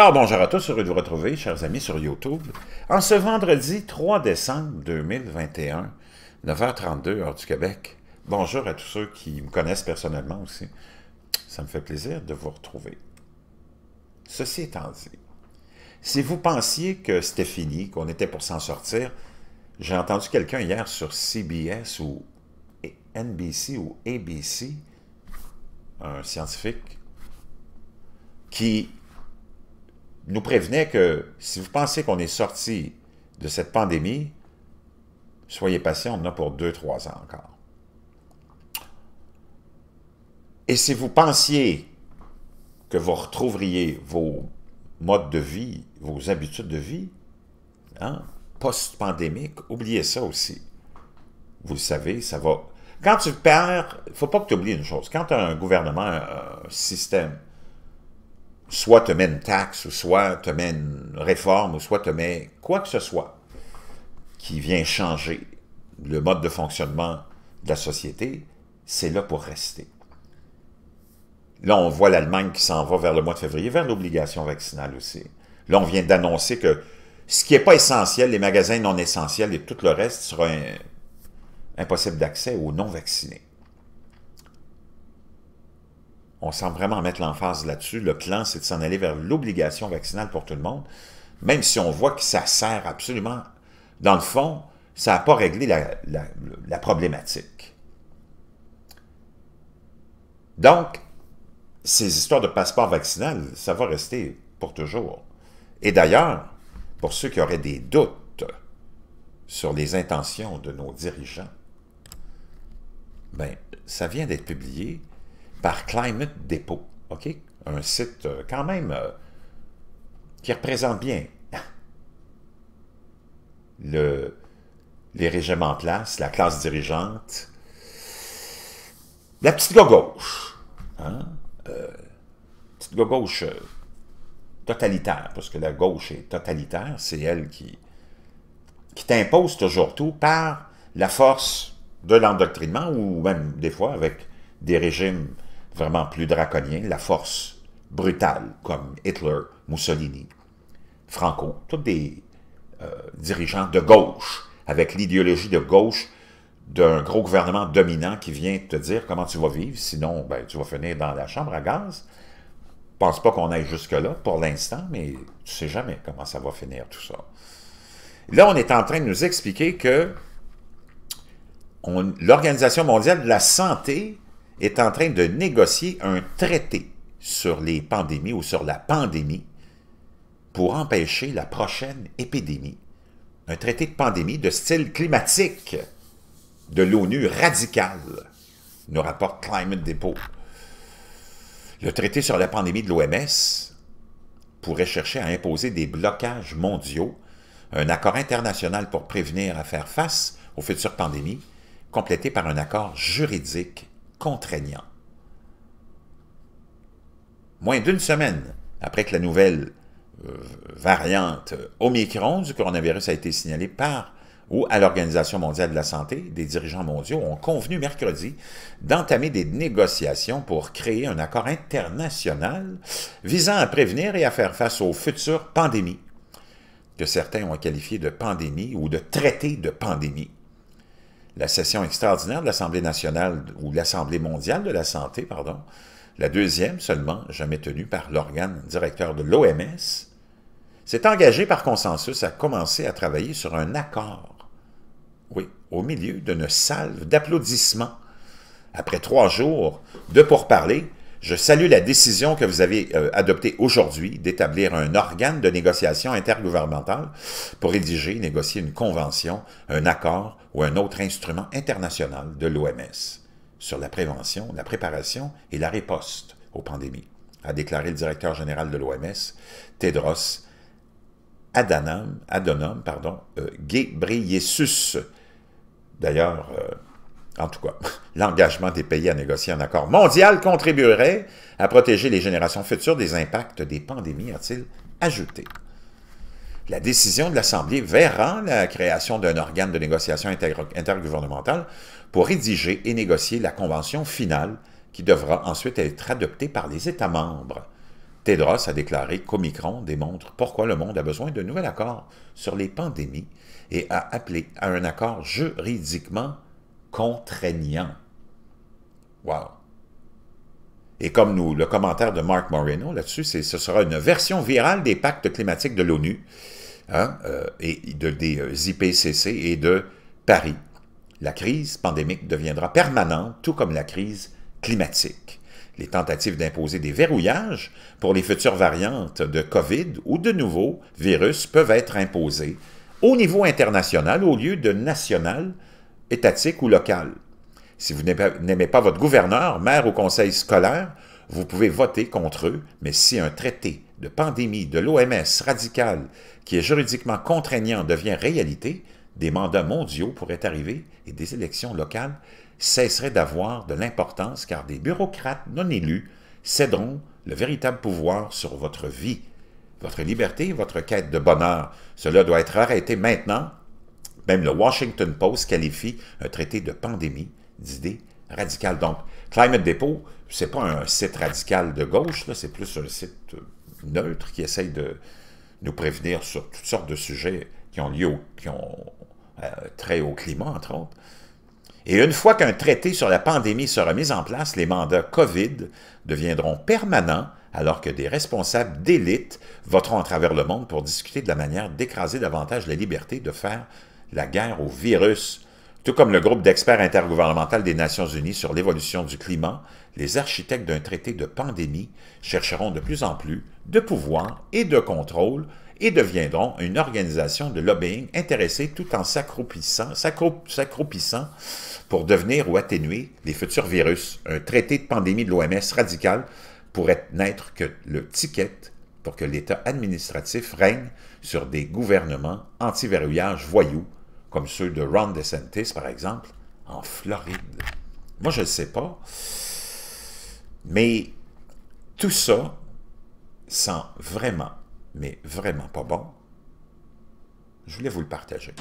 Alors, bonjour à tous, heureux de vous retrouver, chers amis, sur YouTube. En ce vendredi 3 décembre 2021, 9h32, heure du Québec. Bonjour à tous ceux qui me connaissent personnellement aussi. Ça me fait plaisir de vous retrouver. Ceci étant dit, si vous pensiez que c'était fini, qu'on était pour s'en sortir, j'ai entendu quelqu'un hier sur CBS ou NBC ou ABC, un scientifique, qui nous prévenait que si vous pensez qu'on est sorti de cette pandémie, soyez patient, on a pour deux, trois ans encore. Et si vous pensiez que vous retrouveriez vos modes de vie, vos habitudes de vie, hein, post-pandémique, oubliez ça aussi. Vous le savez, ça va... Quand tu perds, il ne faut pas que tu oublies une chose. Quand un gouvernement, un système soit te met une taxe, ou soit te met une réforme, ou soit te met quoi que ce soit qui vient changer le mode de fonctionnement de la société, c'est là pour rester. Là, on voit l'Allemagne qui s'en va vers le mois de février, vers l'obligation vaccinale aussi. Là, on vient d'annoncer que ce qui n'est pas essentiel, les magasins non essentiels et tout le reste sera impossible d'accès aux non vaccinés on semble vraiment mettre l'emphase là-dessus. Le plan, c'est de s'en aller vers l'obligation vaccinale pour tout le monde, même si on voit que ça sert absolument. Dans le fond, ça n'a pas réglé la, problématique. Donc, ces histoires de passeport vaccinal, ça va rester pour toujours. Et d'ailleurs, pour ceux qui auraient des doutes sur les intentions de nos dirigeants, ben, ça vient d'être publié par Climate Depot, OK? Un site euh, quand même euh, qui représente bien le, les régimes en place, la classe dirigeante, la petite gauche, hein? Euh, petite gauche euh, totalitaire, parce que la gauche est totalitaire, c'est elle qui, qui t'impose toujours tout par la force de l'endoctrinement ou même des fois avec des régimes vraiment plus draconien, la force brutale, comme Hitler, Mussolini, Franco, tous des euh, dirigeants de gauche, avec l'idéologie de gauche d'un gros gouvernement dominant qui vient te dire comment tu vas vivre, sinon ben, tu vas finir dans la chambre à gaz. Pense pas qu'on aille jusque-là pour l'instant, mais tu sais jamais comment ça va finir tout ça. Là, on est en train de nous expliquer que l'Organisation mondiale de la santé est en train de négocier un traité sur les pandémies ou sur la pandémie pour empêcher la prochaine épidémie. Un traité de pandémie de style climatique de l'ONU radical, nous rapporte Climate Depot. Le traité sur la pandémie de l'OMS pourrait chercher à imposer des blocages mondiaux, un accord international pour prévenir à faire face aux futures pandémies, complété par un accord juridique contraignant. Moins d'une semaine après que la nouvelle euh, variante Omicron du coronavirus a été signalée par ou à l'Organisation mondiale de la santé, des dirigeants mondiaux ont convenu mercredi d'entamer des négociations pour créer un accord international visant à prévenir et à faire face aux futures pandémies, que certains ont qualifié de pandémie ou de traité de pandémie la session extraordinaire de l'Assemblée nationale, ou l'Assemblée mondiale de la santé, pardon, la deuxième seulement, jamais tenue par l'organe directeur de l'OMS, s'est engagée par consensus à commencer à travailler sur un accord, oui, au milieu d'une salve d'applaudissements, après trois jours de pourparlers je salue la décision que vous avez euh, adoptée aujourd'hui d'établir un organe de négociation intergouvernementale pour rédiger et négocier une convention, un accord ou un autre instrument international de l'OMS sur la prévention, la préparation et la riposte aux pandémies, a déclaré le directeur général de l'OMS, Tedros Adhanom, Adhanom euh, D'ailleurs, euh, en tout cas, l'engagement des pays à négocier un accord mondial contribuerait à protéger les générations futures des impacts des pandémies, a-t-il ajouté. La décision de l'Assemblée verra la création d'un organe de négociation intergouvernemental pour rédiger et négocier la convention finale qui devra ensuite être adoptée par les États membres. Tedros a déclaré qu'Omicron démontre pourquoi le monde a besoin d'un nouvel accord sur les pandémies et a appelé à un accord juridiquement contraignant. Wow! Et comme nous, le commentaire de Mark Moreno là-dessus, ce sera une version virale des pactes climatiques de l'ONU, hein, euh, et de, des euh, IPCC et de Paris. La crise pandémique deviendra permanente, tout comme la crise climatique. Les tentatives d'imposer des verrouillages pour les futures variantes de COVID ou de nouveaux virus peuvent être imposées au niveau international au lieu de national étatique ou locale. Si vous n'aimez pas votre gouverneur, maire ou conseil scolaire, vous pouvez voter contre eux, mais si un traité de pandémie de l'OMS radical qui est juridiquement contraignant devient réalité, des mandats mondiaux pourraient arriver et des élections locales cesseraient d'avoir de l'importance car des bureaucrates non élus céderont le véritable pouvoir sur votre vie, votre liberté, votre quête de bonheur. Cela doit être arrêté maintenant même le Washington Post qualifie un traité de pandémie d'idées radicales. Donc, Climate Depot, c'est pas un site radical de gauche, c'est plus un site euh, neutre qui essaye de nous prévenir sur toutes sortes de sujets qui ont lieu qui ont euh, trait au climat, entre autres. Et une fois qu'un traité sur la pandémie sera mis en place, les mandats COVID deviendront permanents alors que des responsables d'élite voteront à travers le monde pour discuter de la manière d'écraser davantage la liberté de faire la guerre au virus. Tout comme le groupe d'experts intergouvernemental des Nations Unies sur l'évolution du climat, les architectes d'un traité de pandémie chercheront de plus en plus de pouvoir et de contrôle et deviendront une organisation de lobbying intéressée tout en s'accroupissant pour devenir ou atténuer les futurs virus. Un traité de pandémie de l'OMS radical pourrait n'être que le ticket pour que l'État administratif règne sur des gouvernements anti-verrouillage voyous comme ceux de Ron DeSantis, par exemple, en Floride. Moi, je ne sais pas. Mais tout ça sent vraiment, mais vraiment pas bon. Je voulais vous le partager.